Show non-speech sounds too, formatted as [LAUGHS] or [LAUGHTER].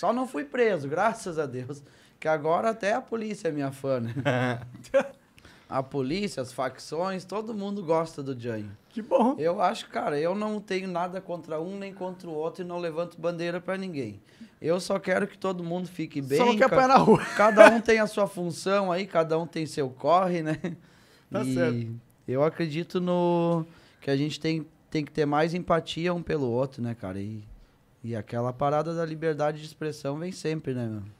Só não fui preso, graças a Deus. Que agora até a polícia é minha fã, né? [LAUGHS] a polícia, as facções, todo mundo gosta do Jânio. Que bom. Eu acho, cara, eu não tenho nada contra um nem contra o outro e não levanto bandeira para ninguém. Eu só quero que todo mundo fique bem. Só não quer ca... na rua. [LAUGHS] Cada um tem a sua função aí, cada um tem seu corre, né? Tá e certo. Eu acredito no que a gente tem, tem que ter mais empatia um pelo outro, né, cara? E e aquela parada da liberdade de expressão vem sempre, né, meu?